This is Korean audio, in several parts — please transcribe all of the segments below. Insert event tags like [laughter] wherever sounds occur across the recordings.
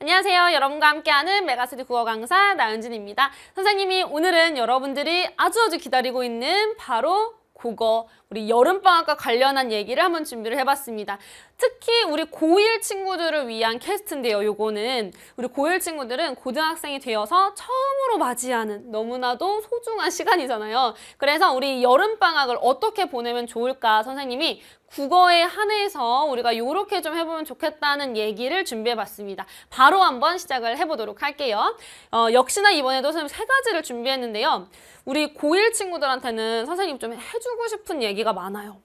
안녕하세요. 여러분과 함께하는 메가스리 국어 강사 나은진입니다. 선생님이 오늘은 여러분들이 아주 아주 기다리고 있는 바로 국어, 우리 여름방학과 관련한 얘기를 한번 준비를 해봤습니다. 특히 우리 고1 친구들을 위한 캐스트인데요. 요거는 우리 고1 친구들은 고등학생이 되어서 처음으로 맞이하는 너무나도 소중한 시간이잖아요. 그래서 우리 여름방학을 어떻게 보내면 좋을까 선생님이 국어에한해서 우리가 이렇게 좀 해보면 좋겠다는 얘기를 준비해봤습니다. 바로 한번 시작을 해보도록 할게요. 어, 역시나 이번에도 선생님 세 가지를 준비했는데요. 우리 고1 친구들한테는 선생님 좀 해주고 싶은 얘기가 많아요.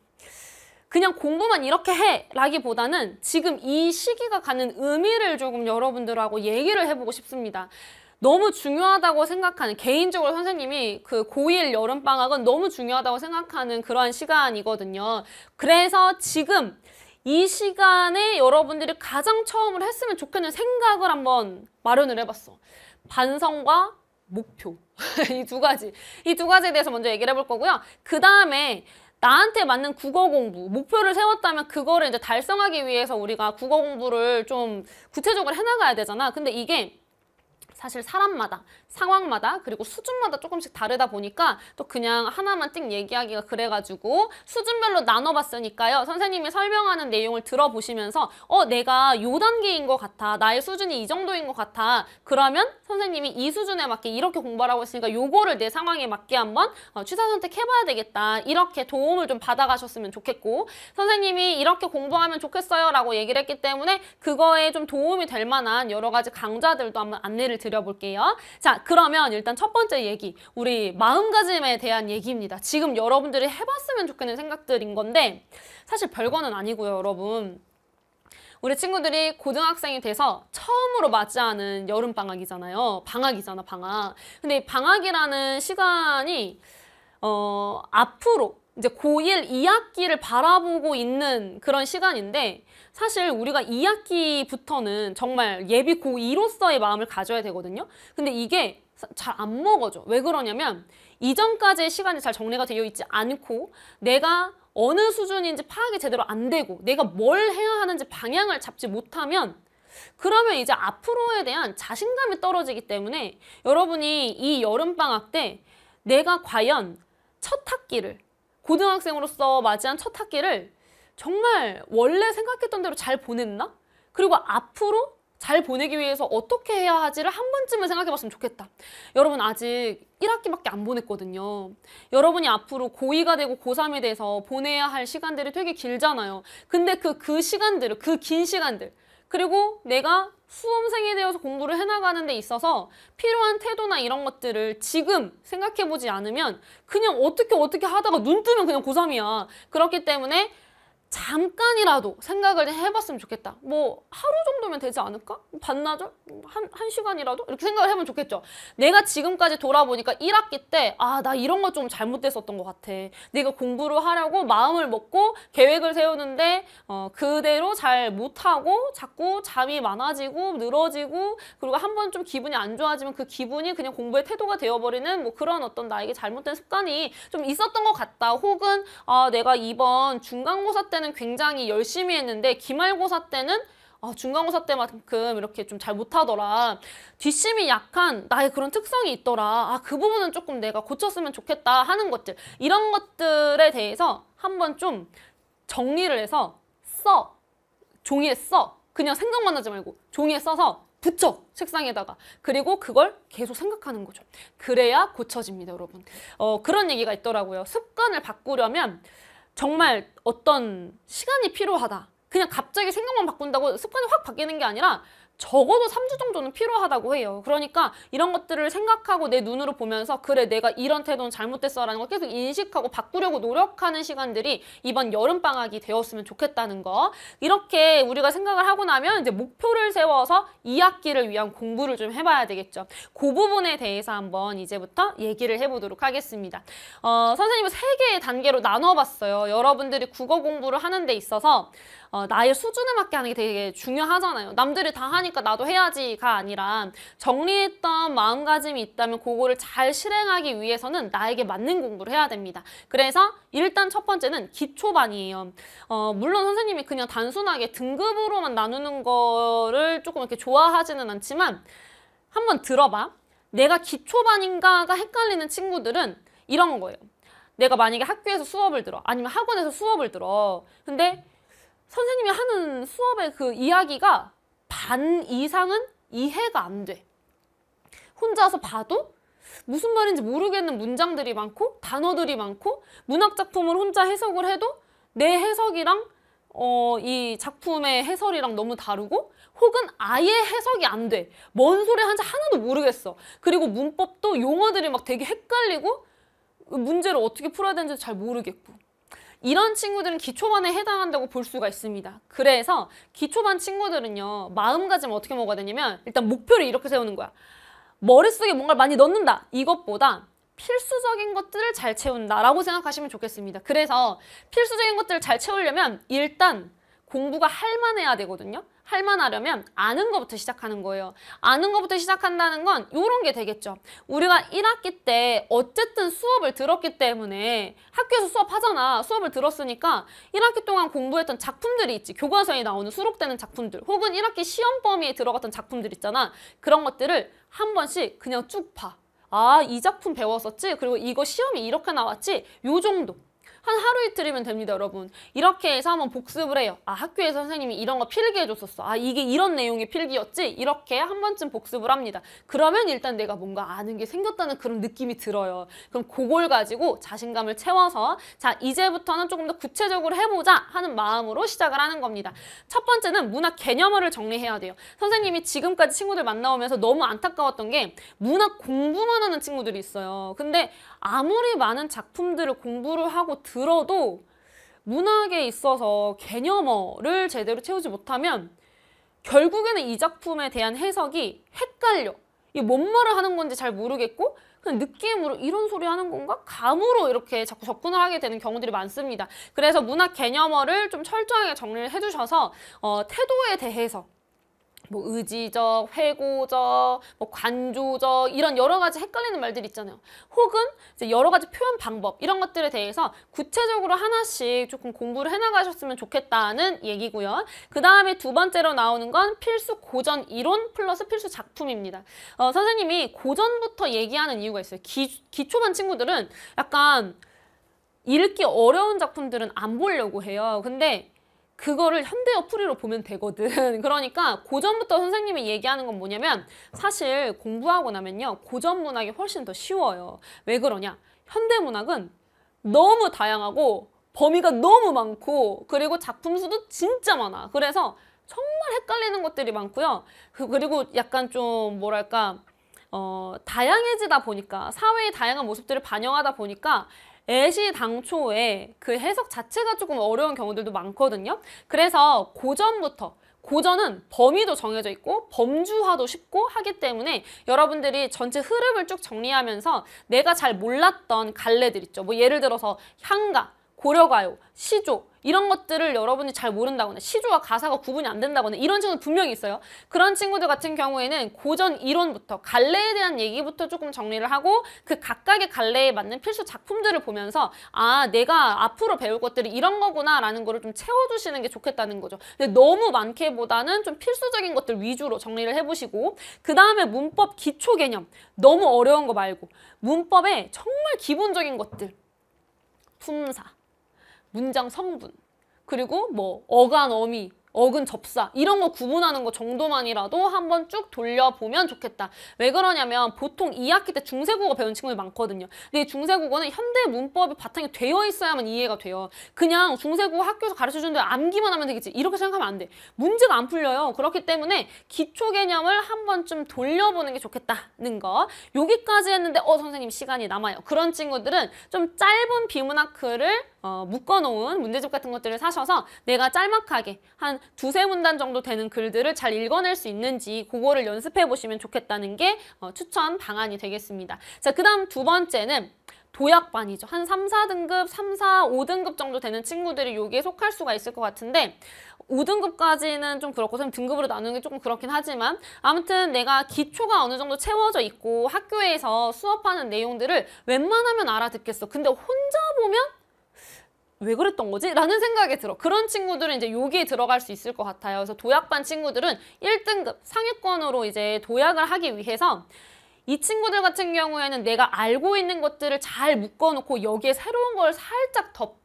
그냥 공부만 이렇게 해 라기보다는 지금 이 시기가 가는 의미를 조금 여러분들하고 얘기를 해보고 싶습니다. 너무 중요하다고 생각하는 개인적으로 선생님이 그고1 여름방학은 너무 중요하다고 생각하는 그러한 시간이거든요. 그래서 지금 이 시간에 여러분들이 가장 처음으로 했으면 좋겠는 생각을 한번 마련을 해봤어. 반성과 목표. [laughs] 이 두 가지. 이 두 가지에 대해서 먼저 얘기를 해볼 거고요. 그 다음에 나한테 맞는 국어 공부, 목표를 세웠다면 그거를 이제 달성하기 위해서 우리가 국어 공부를 좀 구체적으로 해나가야 되잖아. 근데 이게 사실 사람마다 상황마다 그리고 수준마다 조금씩 다르다 보니까 또 그냥 하나만 찍 얘기하기가 그래가지고 수준별로 나눠봤으니까요. 선생님이 설명하는 내용을 들어보시면서 어 내가 요 단계인 것 같아. 나의 수준이 이 정도인 것 같아. 그러면 선생님이 이 수준에 맞게 이렇게 공부하라고 했으니까 요거를 내 상황에 맞게 한번 어, 취사 선택해봐야 되겠다. 이렇게 도움을 좀 받아가셨으면 좋겠고 선생님이 이렇게 공부하면 좋겠어요 라고 얘기를 했기 때문에 그거에 좀 도움이 될 만한 여러 가지 강좌들도 한번 안내를 드릴게요. 드려볼게요. 자, 그러면 일단 첫 번째 얘기, 우리 마음가짐에 대한 얘기입니다. 지금 여러분들이 해봤으면 좋겠는 생각들인 건데 사실 별거는 아니고요, 여러분. 우리 친구들이 고등학생이 돼서 처음으로 맞이하는 여름방학이잖아요. 방학이잖아, 방학. 근데 방학이라는 시간이 어, 앞으로 이제 고1 2학기를 바라보고 있는 그런 시간인데 사실 우리가 2학기부터는 정말 예비 고2로서의 마음을 가져야 되거든요. 근데 이게 잘 안 먹어져. 왜 그러냐면 이전까지의 시간이 잘 정리가 되어 있지 않고 내가 어느 수준인지 파악이 제대로 안 되고 내가 뭘 해야 하는지 방향을 잡지 못하면 그러면 이제 앞으로에 대한 자신감이 떨어지기 때문에 여러분이 이 여름방학 때 내가 과연 첫 학기를 고등학생으로서 맞이한 첫 학기를 정말 원래 생각했던 대로 잘 보냈나? 그리고 앞으로 잘 보내기 위해서 어떻게 해야 하지를 한 번쯤은 생각해 봤으면 좋겠다. 여러분 아직 1학기밖에 안 보냈거든요. 여러분이 앞으로 고2가 되고 고3이 돼서 보내야 할 시간들이 되게 길잖아요. 근데 그, 그시간들그 긴 시간들, 그리고 내가 수험생이되어서 공부를 해나가는 데 있어서 필요한 태도나 이런 것들을 지금 생각해보지 않으면 그냥 어떻게 어떻게 하다가 눈 뜨면 그냥 고3이야. 그렇기 때문에 잠깐이라도 생각을 해봤으면 좋겠다. 뭐 하루 정도면 되지 않을까? 반나절? 한, 한 시간이라도? 이렇게 생각을 해보면 좋겠죠. 내가 지금까지 돌아보니까 1학기 때 아, 나 이런 거 좀 잘못됐었던 것 같아. 내가 공부를 하려고 마음을 먹고 계획을 세우는데 어, 그대로 잘 못하고 자꾸 잠이 많아지고 늘어지고 그리고 한번 좀 기분이 안 좋아지면 그 기분이 그냥 공부의 태도가 되어버리는 뭐 그런 어떤 나에게 잘못된 습관이 좀 있었던 것 같다. 혹은 아, 내가 이번 중간고사 때 때는 굉장히 열심히 했는데 기말고사 때는 아, 중간고사 때만큼 이렇게 좀 잘 못하더라. 뒷심이 약한 나의 그런 특성이 있더라. 아, 그 부분은 조금 내가 고쳤으면 좋겠다 하는 것들. 이런 것들에 대해서 한번 좀 정리를 해서 써. 종이에 써. 그냥 생각만 하지 말고 종이에 써서 붙여 책상에다가 그리고 그걸 계속 생각하는 거죠 그래야 고쳐집니다 여러분 어, 그런 얘기가 있더라고요 습관을 바꾸려면 정말 어떤 시간이 필요하다. 그냥 갑자기 생각만 바꾼다고 습관이 확 바뀌는 게 아니라 적어도 3주 정도는 필요하다고 해요. 그러니까 이런 것들을 생각하고 내 눈으로 보면서 그래 내가 이런 태도는 잘못됐어라는 걸 계속 인식하고 바꾸려고 노력하는 시간들이 이번 여름 방학이 되었으면 좋겠다는 거. 이렇게 우리가 생각을 하고 나면 이제 목표를 세워서 2학기를 위한 공부를 좀 해봐야 되겠죠. 그 부분에 대해서 한번 이제부터 얘기를 해보도록 하겠습니다. 어, 선생님은 세 개의 단계로 나눠봤어요. 여러분들이 국어 공부를 하는 데 있어서 어, 나의 수준에 맞게 하는 게 되게 중요하잖아요. 남들이 다 하니까 나도 해야지가 아니라 정리했던 마음가짐이 있다면 그거를 잘 실행하기 위해서는 나에게 맞는 공부를 해야 됩니다. 그래서 일단 첫 번째는 기초반이에요. 어, 물론 선생님이 그냥 단순하게 등급으로만 나누는 거를 조금 이렇게 좋아하지는 않지만 한번 들어봐. 내가 기초반인가가 헷갈리는 친구들은 이런 거예요. 내가 만약에 학교에서 수업을 들어 아니면 학원에서 수업을 들어 근데 선생님이 하는 수업의 그 이야기가 반 이상은 이해가 안 돼. 혼자서 봐도 무슨 말인지 모르겠는 문장들이 많고 단어들이 많고 문학 작품을 혼자 해석을 해도 내 해석이랑 어, 이 작품의 해설이랑 너무 다르고 혹은 아예 해석이 안 돼. 뭔 소리 하는지 하나도 모르겠어. 그리고 문법도 용어들이 막 되게 헷갈리고 문제를 어떻게 풀어야 되는지 잘 모르겠고 이런 친구들은 기초반에 해당한다고 볼 수가 있습니다. 그래서 기초반 친구들은요. 마음가짐 어떻게 먹어야 되냐면 일단 목표를 이렇게 세우는 거야. 머릿속에 뭔가를 많이 넣는다. 이것보다 필수적인 것들을 잘 채운다라고 생각하시면 좋겠습니다. 그래서 필수적인 것들을 잘 채우려면 일단 공부가 할 만해야 되거든요. 할만하려면 아는 것부터 시작하는 거예요. 아는 것부터 시작한다는 건 이런 게 되겠죠. 우리가 1학기 때 어쨌든 수업을 들었기 때문에 학교에서 수업하잖아. 수업을 들었으니까 1학기 동안 공부했던 작품들이 있지. 교과서에 나오는 수록되는 작품들 혹은 1학기 시험 범위에 들어갔던 작품들 있잖아. 그런 것들을 한 번씩 그냥 쭉 봐. 아, 이 작품 배웠었지? 그리고 이거 시험이 이렇게 나왔지? 요 정도. 한 하루 이틀이면 됩니다, 여러분. 이렇게 해서 한번 복습을 해요. 아, 학교에서 선생님이 이런 거 필기해줬었어. 아, 이게 이런 내용의 필기였지? 이렇게 한 번쯤 복습을 합니다. 그러면 일단 내가 뭔가 아는 게 생겼다는 그런 느낌이 들어요. 그럼 그걸 가지고 자신감을 채워서 자, 이제부터는 조금 더 구체적으로 해보자 하는 마음으로 시작을 하는 겁니다. 첫 번째는 문학 개념어를 정리해야 돼요. 선생님이 지금까지 친구들 만나오면서 너무 안타까웠던 게 문학 공부만 하는 친구들이 있어요. 근데 아무리 많은 작품들을 공부를 하고 들어도 문학에 있어서 개념어를 제대로 채우지 못하면 결국에는 이 작품에 대한 해석이 헷갈려. 이뭔 말을 하는 건지 잘 모르겠고 그냥 느낌으로 이런 소리 하는 건가? 감으로 이렇게 자꾸 접근을 하게 되는 경우들이 많습니다. 그래서 문학 개념어를 좀 철저하게 정리를 해주셔서 어, 태도에 대해서 뭐 의지적, 회고적, 뭐 관조적 이런 여러 가지 헷갈리는 말들 있잖아요. 혹은 이제 여러 가지 표현 방법 이런 것들에 대해서 구체적으로 하나씩 조금 공부를 해나가셨으면 좋겠다는 얘기고요. 그 다음에 두 번째로 나오는 건 필수 고전 이론 플러스 필수 작품입니다. 어, 선생님이 고전부터 얘기하는 이유가 있어요. 기, 기초반 친구들은 약간 읽기 어려운 작품들은 안 보려고 해요. 근데 그거를 현대 어플이로 보면 되거든. [laughs] 그러니까 고전부터 선생님이 얘기하는 건 뭐냐면 사실 공부하고 나면요. 고전 문학이 훨씬 더 쉬워요. 왜 그러냐? 현대 문학은 너무 다양하고 범위가 너무 많고 그리고 작품 수도 진짜 많아. 그래서 정말 헷갈리는 것들이 많고요. 그, 그리고 약간 좀 뭐랄까 어, 다양해지다 보니까 사회의 다양한 모습들을 반영하다 보니까 애시 당초에 그 해석 자체가 조금 어려운 경우들도 많거든요. 그래서 고전부터 고전은 범위도 정해져 있고 범주화도 쉽고 하기 때문에 여러분들이 전체 흐름을 쭉 정리하면서 내가 잘 몰랐던 갈래들 있죠. 뭐 예를 들어서 향가, 고려가요, 시조 이런 것들을 여러분이 잘 모른다거나 시조와 가사가 구분이 안 된다거나 이런 친구들 분명히 있어요. 그런 친구들 같은 경우에는 고전 이론부터 갈래에 대한 얘기부터 조금 정리를 하고 그 각각의 갈래에 맞는 필수 작품들을 보면서 아 내가 앞으로 배울 것들이 이런 거구나 라는 거를 좀 채워주시는 게 좋겠다는 거죠. 근데 너무 많게보다는 좀 필수적인 것들 위주로 정리를 해보시고 그 다음에 문법 기초 개념 너무 어려운 거 말고 문법에 정말 기본적인 것들 품사 문장 성분 그리고 뭐 어간 어미 어근 접사 이런 거 구분하는 거 정도만이라도 한번 쭉 돌려보면 좋겠다. 왜 그러냐면 보통 2학기 때 중세국어 배운 친구들 많거든요. 근데 중세국어는 현대 문법이 바탕이 되어 있어야만 이해가 돼요. 그냥 중세국어 학교에서 가르쳐주는데 암기만 하면 되겠지 이렇게 생각하면 안 돼. 문제가 안 풀려요. 그렇기 때문에 기초 개념을 한 번쯤 돌려보는 게 좋겠다는 거. 여기까지 했는데 어 선생님 시간이 남아요. 그런 친구들은 좀 짧은 비문학 글을 어, 묶어놓은 문제집 같은 것들을 사셔서 내가 짤막하게 한 두세 문단 정도 되는 글들을 잘 읽어낼 수 있는지 그거를 연습해 보시면 좋겠다는 게 어, 추천 방안이 되겠습니다. 자, 그 다음 두 번째는 도약반이죠. 한 3, 4등급, 3, 4, 5등급 정도 되는 친구들이 여기에 속할 수가 있을 것 같은데 5등급까지는 좀 그렇고 등급으로 나누는 게 조금 그렇긴 하지만 아무튼 내가 기초가 어느 정도 채워져 있고 학교에서 수업하는 내용들을 웬만하면 알아듣겠어. 근데 혼자 보면 왜 그랬던 거지? 라는 생각이 들어. 그런 친구들은 이제 여기에 들어갈 수 있을 것 같아요. 그래서 도약반 친구들은 1등급 상위권으로 이제 도약을 하기 위해서 이 친구들 같은 경우에는 내가 알고 있는 것들을 잘 묶어놓고 여기에 새로운 걸 살짝 덮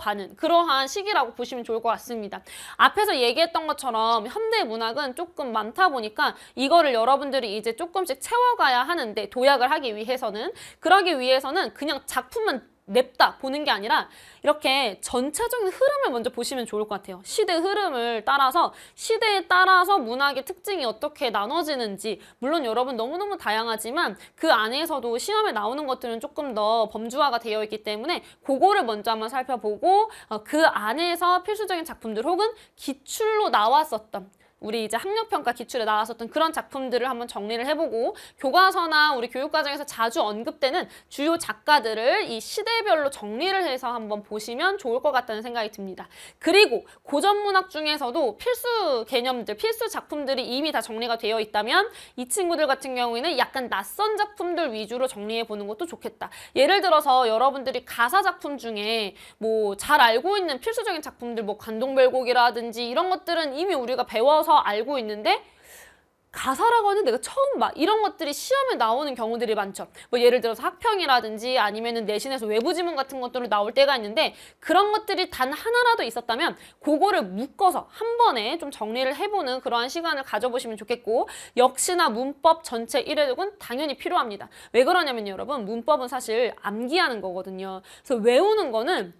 가는 그러한 시기라고 보시면 좋을 것 같습니다. 앞에서 얘기했던 것처럼 현대 문학은 조금 많다 보니까 이거를 여러분들이 이제 조금씩 채워가야 하는데 도약을 하기 위해서는 그러기 위해서는 그냥 작품만 냅다 보는 게 아니라 이렇게 전체적인 흐름을 먼저 보시면 좋을 것 같아요. 시대 흐름을 따라서 시대에 따라서 문학의 특징이 어떻게 나눠지는지 물론 여러분 너무너무 다양하지만 그 안에서도 시험에 나오는 것들은 조금 더 범주화가 되어 있기 때문에 그거를 먼저 한번 살펴보고 어, 그 안에서 필수적인 작품들 혹은 기출로 나왔었던 우리 이제 학력평가 기출에 나왔었던 그런 작품들을 한번 정리를 해보고 교과서나 우리 교육과정에서 자주 언급되는 주요 작가들을 이 시대별로 정리를 해서 한번 보시면 좋을 것 같다는 생각이 듭니다. 그리고 고전문학 중에서도 필수 개념들, 필수 작품들이 이미 다 정리가 되어 있다면 이 친구들 같은 경우에는 약간 낯선 작품들 위주로 정리해보는 것도 좋겠다. 예를 들어서 여러분들이 가사 작품 중에 뭐 잘 알고 있는 필수적인 작품들 뭐관동별곡이라든지 이런 것들은 이미 우리가 배워서 알고 있는데 가사라고 하는 내가 처음 봐 이런 것들이 시험에 나오는 경우들이 많죠 뭐 예를 들어서 학평이라든지 아니면은 내신에서 외부 지문 같은 것들을 나올 때가 있는데 그런 것들이 단 하나라도 있었다면 그거를 묶어서 한 번에 좀 정리를 해보는 그러한 시간을 가져보시면 좋겠고 역시나 문법 전체 1회독은 당연히 필요합니다 왜그러냐면 여러분 문법은 사실 암기하는 거거든요 그래서 외우는 거는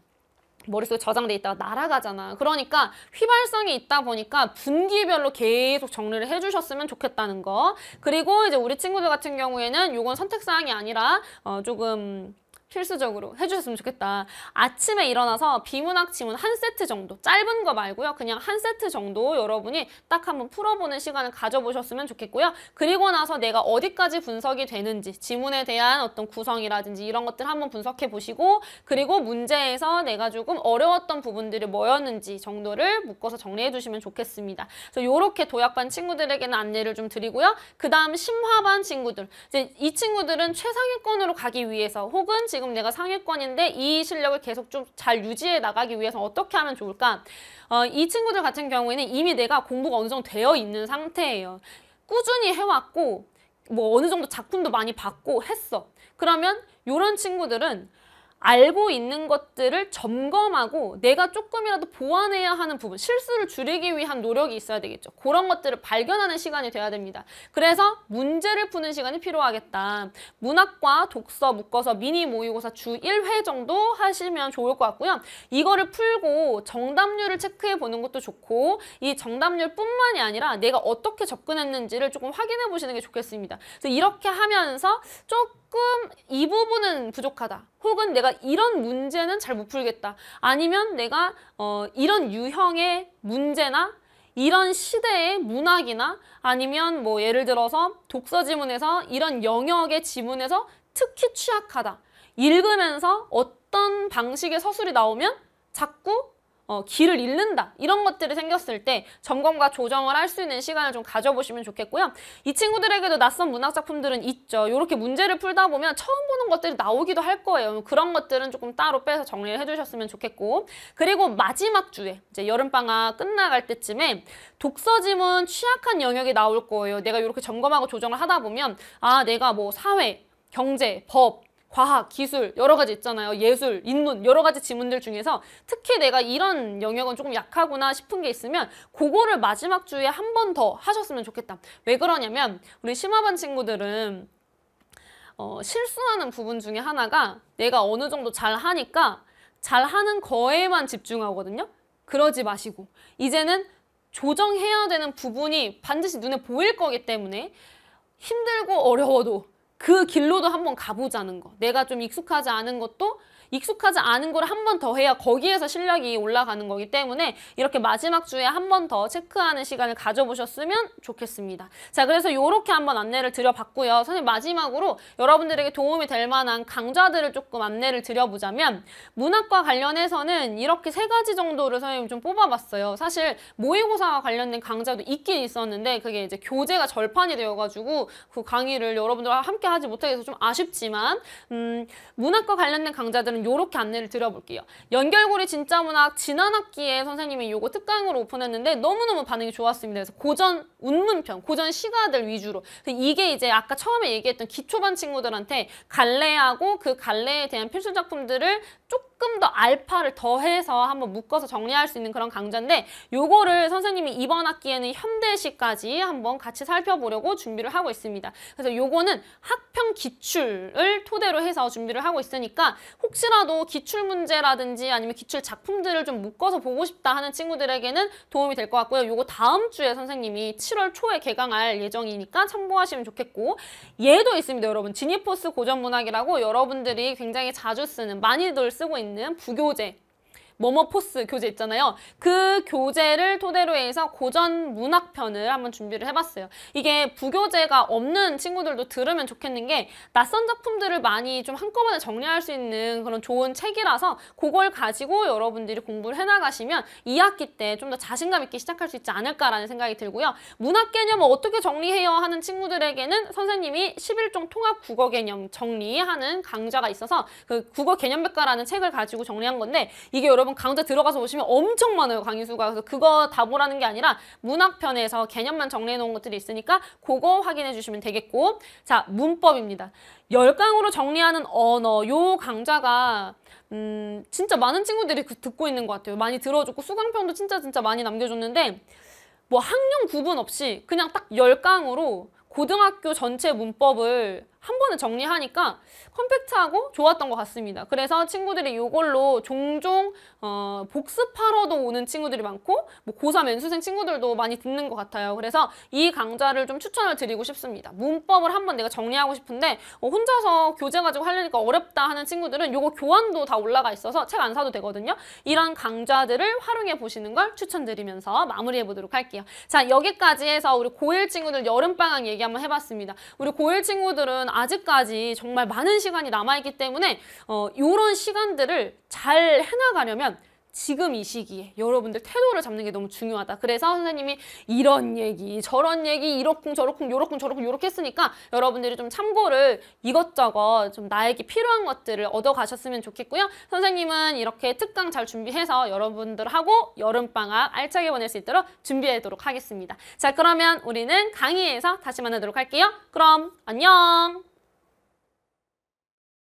머릿속에 저장돼 있다가 날아가잖아. 그러니까 휘발성이 있다 보니까 분기별로 계속 정리를 해주셨으면 좋겠다는 거. 그리고 이제 우리 친구들 같은 경우에는 이건 선택사항이 아니라 어, 조금 필수적으로 해주셨으면 좋겠다. 아침에 일어나서 비문학 지문 한 세트 정도 짧은 거 말고요. 그냥 한 세트 정도 여러분이 딱 한번 풀어보는 시간을 가져보셨으면 좋겠고요. 그리고 나서 내가 어디까지 분석이 되는지 지문에 대한 어떤 구성이라든지 이런 것들 한번 분석해 보시고 그리고 문제에서 내가 조금 어려웠던 부분들이 뭐였는지 정도를 묶어서 정리해 주시면 좋겠습니다. 그래서 이렇게 도약반 친구들에게는 안내를 좀 드리고요. 그 다음 심화반 친구들 이제 이 친구들은 최상위권으로 가기 위해서 혹은 지금 지금 내가 상위권인데 이 실력을 계속 좀 잘 유지해 나가기 위해서 어떻게 하면 좋을까? 어, 이 친구들 같은 경우에는 이미 내가 공부가 어느 정도 되어 있는 상태예요. 꾸준히 해왔고 뭐 어느 정도 작품도 많이 받고 했어. 그러면 이런 친구들은 알고 있는 것들을 점검하고 내가 조금이라도 보완해야 하는 부분, 실수를 줄이기 위한 노력이 있어야 되겠죠. 그런 것들을 발견하는 시간이 돼야 됩니다. 그래서 문제를 푸는 시간이 필요하겠다. 문학과 독서 묶어서 미니 모의고사 주 1회 정도 하시면 좋을 것 같고요. 이거를 풀고 정답률을 체크해 보는 것도 좋고 이 정답률뿐만이 아니라 내가 어떻게 접근했는지를 조금 확인해 보시는 게 좋겠습니다. 그래서 이렇게 하면서 조금 이 부분은 부족하다. 혹은 내가 이런 문제는 잘 못 풀겠다. 아니면 내가 어, 이런 유형의 문제나 이런 시대의 문학이나 아니면 뭐 예를 들어서 독서 지문에서 이런 영역의 지문에서 특히 취약하다. 읽으면서 어떤 방식의 서술이 나오면 자꾸 어, 길을 잃는다 이런 것들이 생겼을 때 점검과 조정을 할 수 있는 시간을 좀 가져보시면 좋겠고요. 이 친구들에게도 낯선 문학 작품들은 있죠. 이렇게 문제를 풀다 보면 처음 보는 것들이 나오기도 할 거예요. 그런 것들은 조금 따로 빼서 정리를 해주셨으면 좋겠고 그리고 마지막 주에 이제 여름방학 끝나갈 때쯤에 독서지문 취약한 영역이 나올 거예요. 내가 이렇게 점검하고 조정을 하다 보면 아 내가 뭐 사회 경제, 법, 과학, 기술 여러 가지 있잖아요. 예술, 인문 여러 가지 지문들 중에서 특히 내가 이런 영역은 조금 약하구나 싶은 게 있으면 그거를 마지막 주에 한 번 더 하셨으면 좋겠다. 왜 그러냐면 우리 심화반 친구들은 어, 실수하는 부분 중에 하나가 내가 어느 정도 잘하니까 잘하는 거에만 집중하거든요. 그러지 마시고 이제는 조정해야 되는 부분이 반드시 눈에 보일 거기 때문에 힘들고 어려워도 그 길로도 한번 가보자는 거. 내가 좀 익숙하지 않은 것도 익숙하지 않은 걸 한번 더 해야 거기에서 실력이 올라가는 거기 때문에 이렇게 마지막 주에 한 번 더 체크하는 시간을 가져보셨으면 좋겠습니다. 자, 그래서 이렇게 한번 안내를 드려봤고요. 선생님 마지막으로 여러분들에게 도움이 될 만한 강좌들을 조금 안내를 드려보자면 문학과 관련해서는 이렇게 세 가지 정도를 선생님 좀 뽑아봤어요. 사실 모의고사와 관련된 강좌도 있긴 있었는데 그게 이제 교재가 절판이 되어가지고 그 강의를 여러분들과 함께 하지 못하게 해서 좀 아쉽지만 음, 문학과 관련된 강좌들은 이렇게 안내를 드려볼게요. 연결고리 진짜 문학 지난 학기에 선생님이 요거 특강으로 오픈했는데 너무너무 반응이 좋았습니다. 그래서 고전 운문편, 고전 시가들 위주로 이게 이제 아까 처음에 얘기했던 기초반 친구들한테 갈래하고 그 갈래에 대한 필수 작품들을 쭉 조금 더 알파를 더해서 한번 묶어서 정리할 수 있는 그런 강좌인데 요거를 선생님이 이번 학기에는 현대시까지 한번 같이 살펴보려고 준비를 하고 있습니다. 그래서 요거는 학평 기출을 토대로 해서 준비를 하고 있으니까 혹시라도 기출 문제라든지 아니면 기출 작품들을 좀 묶어서 보고 싶다 하는 친구들에게는 도움이 될 것 같고요. 요거 다음 주에 선생님이 7월 초에 개강할 예정이니까 참고하시면 좋겠고 얘도 있습니다. 여러분 지니포스 고전문학이라고 여러분들이 굉장히 자주 쓰는 많이들 쓰고 있는 있는 부교재 뭐뭐 포스 교재 있잖아요. 그 교재를 토대로 해서 고전 문학편을 한번 준비를 해봤어요. 이게 부교재가 없는 친구들도 들으면 좋겠는 게 낯선 작품들을 많이 좀 한꺼번에 정리할 수 있는 그런 좋은 책이라서 그걸 가지고 여러분들이 공부를 해나가시면 2학기 때 좀 더 자신감 있게 시작할 수 있지 않을까라는 생각이 들고요. 문학 개념을 뭐 어떻게 정리해요 하는 친구들에게는 선생님이 11종 통합 국어 개념 정리하는 강좌가 있어서 그 국어 개념백과라는 책을 가지고 정리한 건데 이게 여러분 여러분 강좌 들어가서 보시면 엄청 많아요 강의 수가 그래서 그거 다 보라는 게 아니라 문학편에서 개념만 정리해 놓은 것들이 있으니까 그거 확인해 주시면 되겠고 자 문법입니다 열강으로 정리하는 언어 요 강좌가 음 진짜 많은 친구들이 그, 듣고 있는 것 같아요 많이 들어줬고 수강평도 진짜 진짜 많이 남겨줬는데 뭐 학년 구분 없이 그냥 딱 열강으로 고등학교 전체 문법을 한 번에 정리하니까 컴팩트하고 좋았던 것 같습니다. 그래서 친구들이 이걸로 종종 어, 복습하러도 오는 친구들이 많고 뭐 고3 연수생 친구들도 많이 듣는 것 같아요. 그래서 이 강좌를 좀 추천을 드리고 싶습니다. 문법을 한번 내가 정리하고 싶은데 어, 혼자서 교재 가지고 하려니까 어렵다 하는 친구들은 이거 교환도 다 올라가 있어서 책 안 사도 되거든요. 이런 강좌들을 활용해 보시는 걸 추천드리면서 마무리해 보도록 할게요. 자 여기까지 해서 우리 고1 친구들 여름방학 얘기 한번 해봤습니다. 우리 고1 친구들은 아직까지 정말 많은 시간이 남아있기 때문에 어, 이런 시간들을 잘 해나가려면 지금 이 시기에 여러분들 태도를 잡는 게 너무 중요하다. 그래서 선생님이 이런 얘기, 저런 얘기, 이렇쿵 저렇쿵 요렇쿵 저렇쿵 요렇게 했으니까 여러분들이 좀 참고를 이것저것 좀 나에게 필요한 것들을 얻어 가셨으면 좋겠고요. 선생님은 이렇게 특강 잘 준비해서 여러분들하고 여름방학 알차게 보낼 수 있도록 준비하도록 하겠습니다. 자, 그러면 우리는 강의에서 다시 만나도록 할게요. 그럼 안녕!